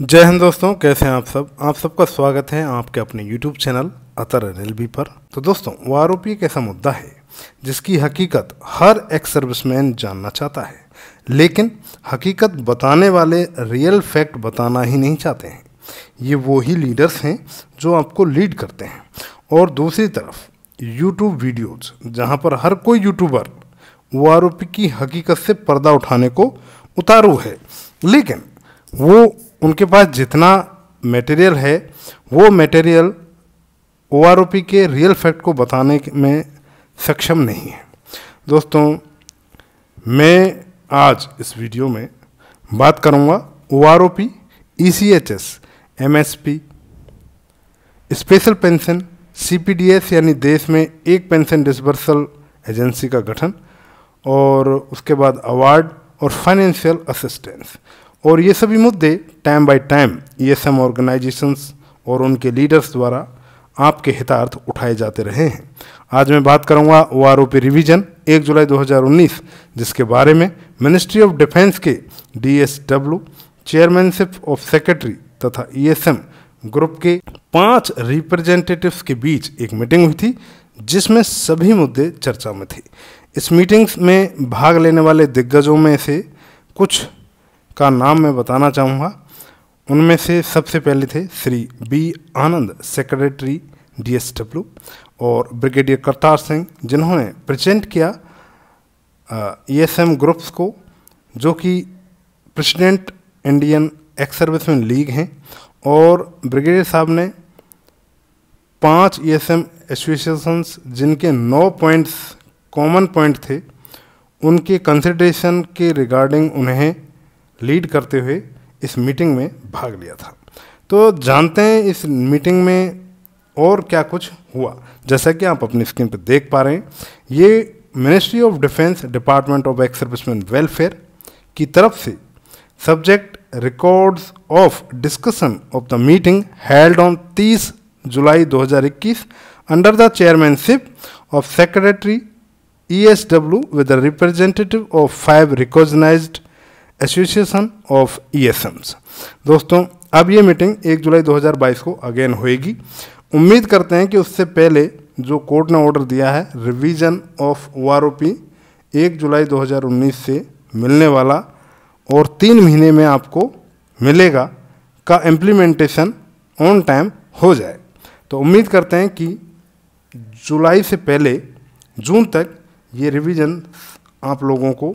जय हिंद दोस्तों कैसे हैं आप सब आप सबका स्वागत है आपके अपने YouTube चैनल अतर एन पर तो दोस्तों वो आरोपी एक ऐसा मुद्दा है जिसकी हकीकत हर एक्स सर्विसमैन जानना चाहता है लेकिन हकीकत बताने वाले रियल फैक्ट बताना ही नहीं चाहते हैं ये वो ही लीडर्स हैं जो आपको लीड करते हैं और दूसरी तरफ यूट्यूब वीडियोज़ जहाँ पर हर कोई यूट्यूबर वो आरोपी की हकीकत से पर्दा उठाने को उतारू है लेकिन वो उनके पास जितना मटेरियल है वो मटेरियल ओ के रियल फैक्ट को बताने में सक्षम नहीं है दोस्तों मैं आज इस वीडियो में बात करूंगा O R O P E C H S M S P special pension C P D S यानी देश में एक पेंशन डिसबर्सल एजेंसी का गठन और उसके बाद अवार्ड और फाइनेंशियल असिस्टेंस और ये सभी मुद्दे time by time E S M organisations और उनके लीडर्स द्वारा आपके हितार्थ उठाए जाते रहे हैं आज मैं बात करूंगा ओ आर रिविजन एक जुलाई 2019 जिसके बारे में मिनिस्ट्री ऑफ डिफेंस के D S W chairmanship of secretary तथा ई एस एम ग्रुप के पांच रिप्रेजेंटेटिव्स के बीच एक मीटिंग हुई थी जिसमें सभी मुद्दे चर्चा में थे इस मीटिंग्स में भाग लेने वाले दिग्गजों में से कुछ का नाम मैं बताना चाहूँगा उनमें से सबसे पहले थे Shri B Anand secretary DSW और ब्रिगेडियर करतार सिंह जिन्होंने प्रेजेंट किया ईएसएम ग्रुप्स e को जो कि president Indian ex serviceman league हैं और ब्रिगेडियर साहब ने पांच ईएसएम e एसोसिएशंस जिनके नौ पॉइंट्स कॉमन पॉइंट थे उनके कंसिडरेशन के रिगार्डिंग उन्हें लीड करते हुए इस मीटिंग में भाग लिया था तो जानते हैं इस मीटिंग में और क्या कुछ हुआ जैसा कि आप अपनी स्क्रीन पर देख पा रहे हैं ये ministry of defence department of ex serviceman welfare की तरफ से subject records of discussion of the meeting held on 30 July 2021 under the chairmanship of secretary E S W with the representative of five recognised association of ESMs दोस्तों अब ये meeting 1 जुलाई 2022 को again होएगी उम्मीद करते हैं कि उससे पहले जो कोर्ट ने ऑर्डर दिया है रिवीजन ऑफ ओ एक जुलाई 2019 से मिलने वाला और तीन महीने में आपको मिलेगा का इम्प्लीमेंटेशन ऑन टाइम हो जाए तो उम्मीद करते हैं कि जुलाई से पहले जून तक ये रिवीजन आप लोगों को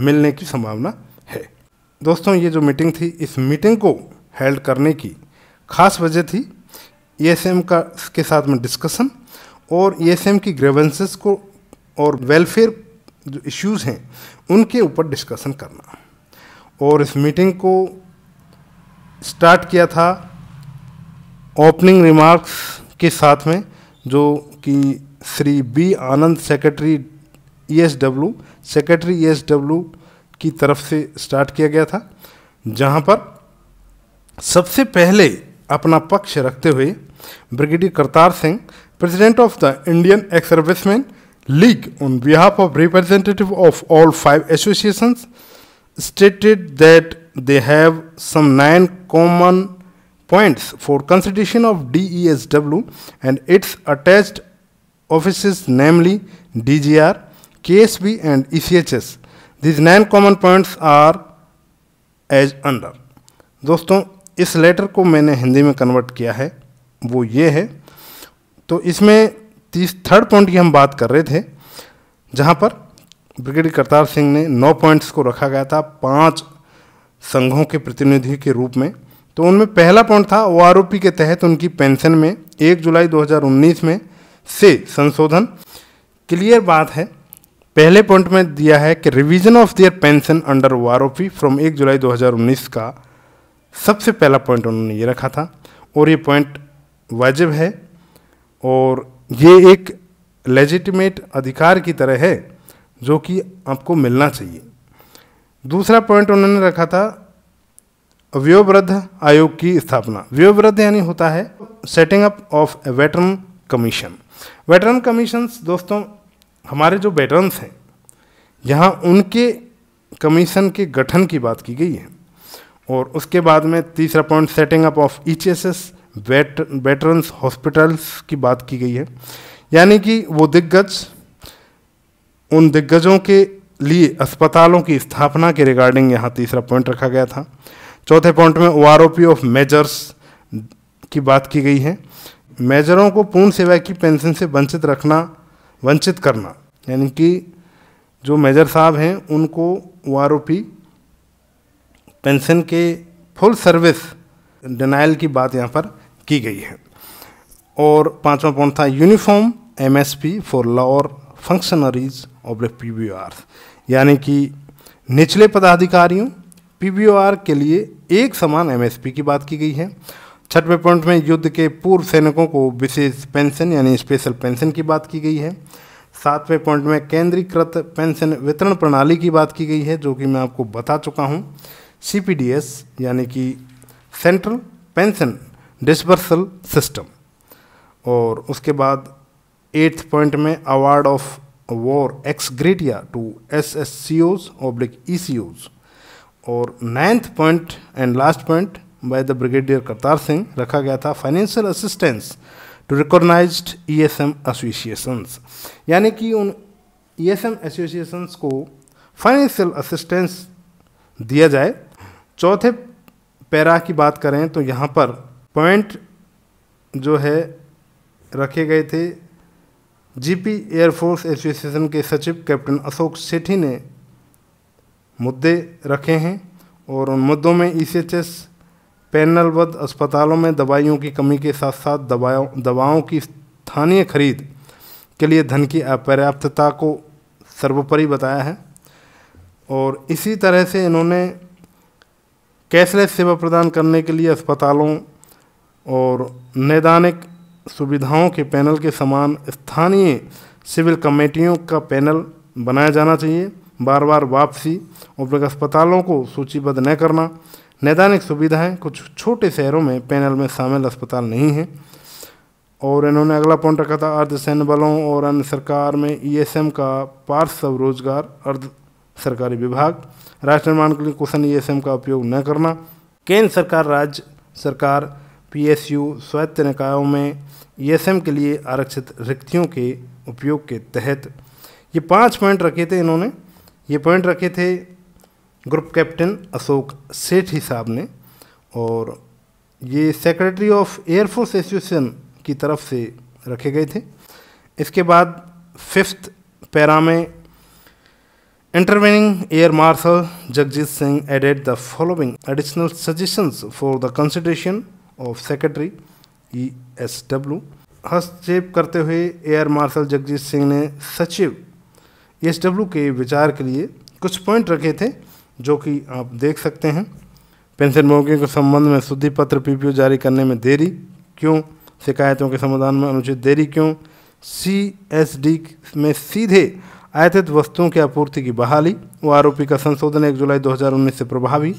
मिलने की संभावना दोस्तों ये जो मीटिंग थी इस मीटिंग को हेल्ड करने की खास वजह थी ई e का के साथ में डिस्कशन और ई e की ग्रेवेंसेस को और वेलफेयर जो इश्यूज़ हैं उनके ऊपर डिस्कशन करना और इस मीटिंग को स्टार्ट किया था ओपनिंग रिमार्क्स के साथ में जो कि Shri B Anand secretary ESW secretary ESW की तरफ से स्टार्ट किया गया था जहां पर सबसे पहले अपना पक्ष रखते हुए brigadier Kartar Singh president of the Indian ex serviceman league on behalf of representative of all five association stated that they have some nine common points for consideration of D E S W and its attach office namely D G R K S B and E C H S these nine common points are as under दोस्तों इस letter को मैंने हिंदी में convert किया है वो ये है तो इसमें तीस थर्ड पॉइंट की हम बात कर रहे थे जहाँ पर ब्रिगेडियर करतार सिंह ने नौ पॉइंट्स को रखा गया था पांच संघों के प्रतिनिधि के रूप में तो उनमें पहला पॉइंट था ओ के तहत उनकी पेंशन में एक जुलाई 2019 में से संशोधन क्लियर बात है पहले पॉइंट में दिया है कि revision of their pension under OP from एक जुलाई 2019 का सबसे पहला पॉइंट उन्होंने ये रखा था और ये पॉइंट वाजिब है और ये एक लेजिटिमेट अधिकार की तरह है जो कि आपको मिलना चाहिए दूसरा पॉइंट उन्होंने रखा था व्योवृद्ध आयोग की स्थापना व्योवृद्ध यानी होता है setting up of veteran commission veteran commission दोस्तों हमारे जो वेटरन्स हैं यहाँ उनके कमीशन के गठन की बात की गई है और उसके बाद में तीसरा point setting up of E S vet veterans hospitals की बात की गई है यानी कि वो दिग्गज उन दिग्गजों के लिए अस्पतालों की स्थापना के रिगार्डिंग यहाँ तीसरा पॉइंट रखा गया था चौथे पॉइंट में O R O P of majors की बात की गई है मेजरों को पूर्ण सेवा की पेंशन से वंचित रखना वंचित करना यानी कि जो मेजर साहब हैं उनको ओ आर पेंशन के फुल सर्विस डिनाइल की बात यहाँ पर की गई है और पांचवा पॉइंट था uniform MSP for lower functionaries of the P B R यानी कि निचले पदाधिकारियों पी आर के लिए एक समान एमएसपी की बात की गई है छठवें पॉइंट में युद्ध के पूर्व सैनिकों को विशेष पेंशन यानी स्पेशल पेंशन की बात की गई है सातवें पॉइंट में केंद्रीकृत पेंशन वितरण प्रणाली की बात की गई है जो कि मैं आपको बता चुका हूँ सी यानी कि सेंट्रल पेंशन डिसबर्सल सिस्टम और उसके बाद एट्थ पॉइंट में award of war ex gratia to S S C Os oblique E C Os और ninth point and last point by the brigadier Kartar Singh रखा गया था financial assistance to recognise E S M associations यानी कि उन E S M associations को financial assistance दिया जाए चौथे पैरा की बात करें तो यहाँ पर पॉइंट जो है रखे गए थे जीपी एयरफोर्स एसोसिएशन के सचिव कैप्टन अशोक सेठी ने मुद्दे रखे हैं और उन मुद्दों में ई सी एच एस पैनलबद्ध अस्पतालों में दवाइयों की कमी के साथ साथ दवाओं दवाओं की स्थानीय खरीद के लिए धन की अपर्याप्तता को सर्वोपरि बताया है और इसी तरह से इन्होंने कैशलेस सेवा प्रदान करने के लिए अस्पतालों और नैदानिक सुविधाओं के पैनल के समान स्थानीय सिविल कमेटियों का पैनल बनाया जाना चाहिए बार बार वापसी और अस्पतालों को सूचीबद्ध न करना नैदानिक सुविधाएं कुछ छोटे शहरों में पैनल में शामिल अस्पताल नहीं हैं और इन्होंने अगला पॉइंट रखा था अर्ध सैन्य बलों और अन्य सरकार में ईएसएम e का पार्श्व रोजगार अर्ध सरकारी विभाग राष्ट्र निर्माण के लिए कुशन ईएसएम e का उपयोग न करना केंद्र सरकार राज्य सरकार पीएसयू स्वायत्त निकायों में ईएसएम e के लिए आरक्षित रिक्तियों के उपयोग के तहत ये पाँच पॉइंट रखे थे इन्होंने ये पॉइंट रखे थे ग्रुप कैप्टन अशोक सेठ ही साहब ने और ये सेक्रेटरी ऑफ एयरफोर्स एसोसिएशन की तरफ से रखे गए थे इसके बाद फिफ्थ पैरा में intervening air marshal Jagjit Singh added the following additional suggestions for the consideration of secretary E S W हस्तक्षेप करते हुए एयर मार्शल जगजीत सिंह ने सचिव ई एस डब्ल्यू के विचार के लिए कुछ पॉइंट रखे थे जो कि आप देख सकते हैं पेंशन भोगियों के संबंध में शुद्धि पत्र पीपीओ जारी करने में देरी क्यों शिकायतों के समाधान में अनुचित देरी क्यों सी एस डी में सीधे आयतित वस्तुओं की आपूर्ति की बहाली व आरोपी का संशोधन एक जुलाई 2019 से प्रभावी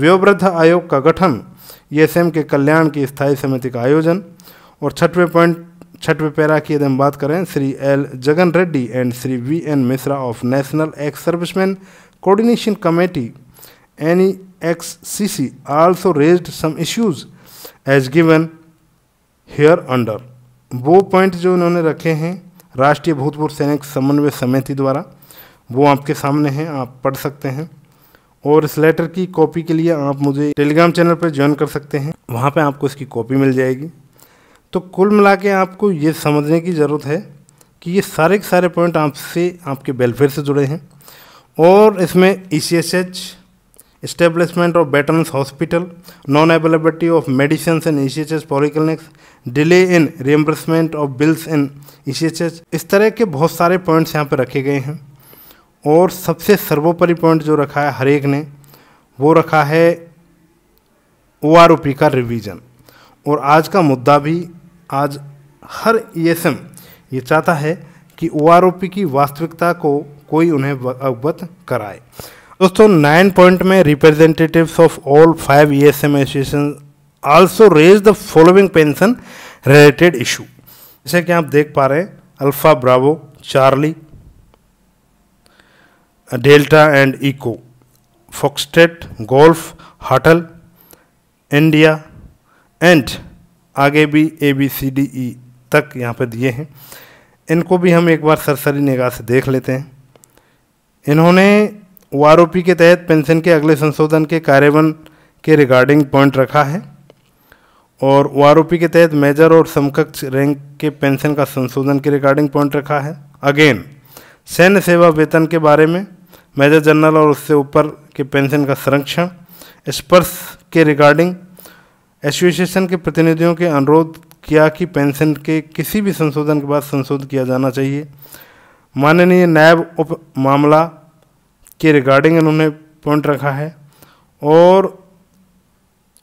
व्योवृद्ध आयोग का गठन ईएसएम के कल्याण की स्थायी समिति का आयोजन और छठवें पॉइंट छठवें पैरा की यदि हम बात करें Shri L Jagan Reddy and Shri V N Mishra of national ex serviceman Coordination Committee NEXCC also raised some issues as given here under वो पॉइंट जो इन्होंने रखे हैं राष्ट्रीय भूतपूर्व सैनिक समन्वय समिति द्वारा वो आपके सामने हैं आप पढ़ सकते हैं और इस लेटर की कॉपी के लिए आप मुझे टेलीग्राम चैनल पर ज्वाइन कर सकते हैं वहाँ पे आपको इसकी कॉपी मिल जाएगी तो कुल मिला के आपको ये समझने की ज़रूरत है कि ये सारे के सारे पॉइंट आपसे आपके वेलफेयर से जुड़े हैं और इसमें E C S H establishment of veterans hospital non availability of medicine in E C H H polyclinics delay in reimbursement of bills in E C H H इस तरह के बहुत सारे पॉइंट्स यहाँ पर रखे गए हैं और सबसे सर्वोपरि पॉइंट जो रखा है हर एक ने वो रखा है ओ आर ओ पी का रिवीजन और आज का मुद्दा भी आज हर ई एस एम ये चाहता है कि ओ आर ओ पी की वास्तविकता को कोई उन्हें अवगत कराए दोस्तों नाइन पॉइंट में representatives of all five E S M association also raise the following pension related issue जैसे कि आप देख पा रहे हैं alpha bravo charlie delta and echo foxtrot golf hotel India and आगे भी A B C D E तक यहाँ पर दिए हैं इनको भी हम एक बार सरसरी निगाह से देख लेते हैं इन्होंने ओ के तहत पेंशन के अगले संशोधन के कार्यान्वयन के रिगार्डिंग पॉइंट रखा है और ओ के तहत मेजर और समकक्ष रैंक के पेंशन का संशोधन के रिगार्डिंग पॉइंट रखा है अगेन सैन्य सेवा वेतन के बारे में मेजर जनरल और उससे ऊपर के पेंशन का संरक्षण स्पर्श के रिगार्डिंग एसोसिएशन के प्रतिनिधियों के अनुरोध किया कि पेंशन के किसी भी संशोधन के बाद संशोधन किया जाना चाहिए माननीय नायब उप मामला के रिगार्डिंग इन्होंने पॉइंट रखा है और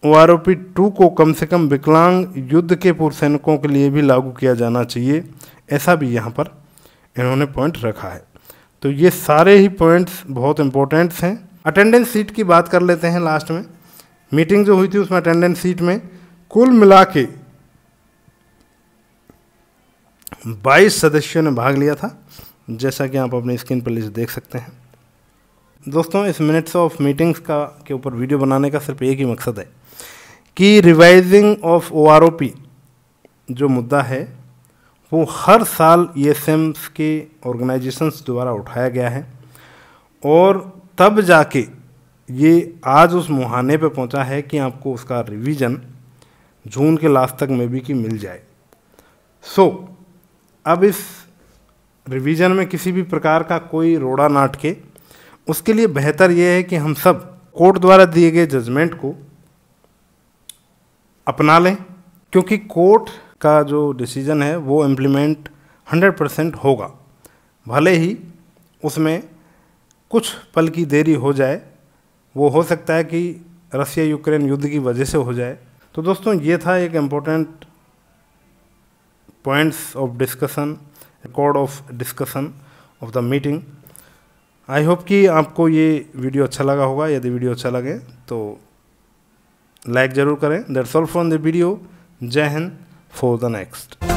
O R O P two को कम से कम विकलांग युद्ध के पूर्व सैनिकों के लिए भी लागू किया जाना चाहिए ऐसा भी यहाँ पर इन्होंने पॉइंट रखा है तो ये सारे ही पॉइंट्स बहुत इंपॉर्टेंट्स हैं अटेंडेंस सीट की बात कर लेते हैं लास्ट में मीटिंग जो हुई थी उसमें अटेंडेंस सीट में कुल मिला के बाईस सदस्यों ने भाग लिया था जैसा कि आप अपनी स्क्रीन पर लिस्ट देख सकते हैं दोस्तों इस मिनट्स ऑफ मीटिंग्स का के ऊपर वीडियो बनाने का सिर्फ एक ही मकसद है कि रिवाइजिंग ऑफ ओ जो मुद्दा है वो हर साल ई एस एम्स के ऑर्गेनाइजेशंस द्वारा उठाया गया है और तब जाके ये आज उस मुहाने पे पहुंचा है कि आपको उसका रिवीजन जून के लास्ट तक में भी कि मिल जाए सो so, अब इस रिवीजन में किसी भी प्रकार का कोई रोड़ा नाट के उसके लिए बेहतर यह है कि हम सब कोर्ट द्वारा दिए गए जजमेंट को अपना लें क्योंकि कोर्ट का जो डिसीजन है वो इम्प्लीमेंट 100 परसेंट होगा भले ही उसमें कुछ पल की देरी हो जाए वो हो सकता है कि रसिया यूक्रेन युद्ध की वजह से हो जाए तो दोस्तों ये था एक important points of discussion record of discussion of the meeting I hope कि आपको ये वीडियो अच्छा लगा होगा यदि वीडियो अच्छा लगे तो लाइक ज़रूर करें that's all from the video जय हिंद फॉर द नेक्स्ट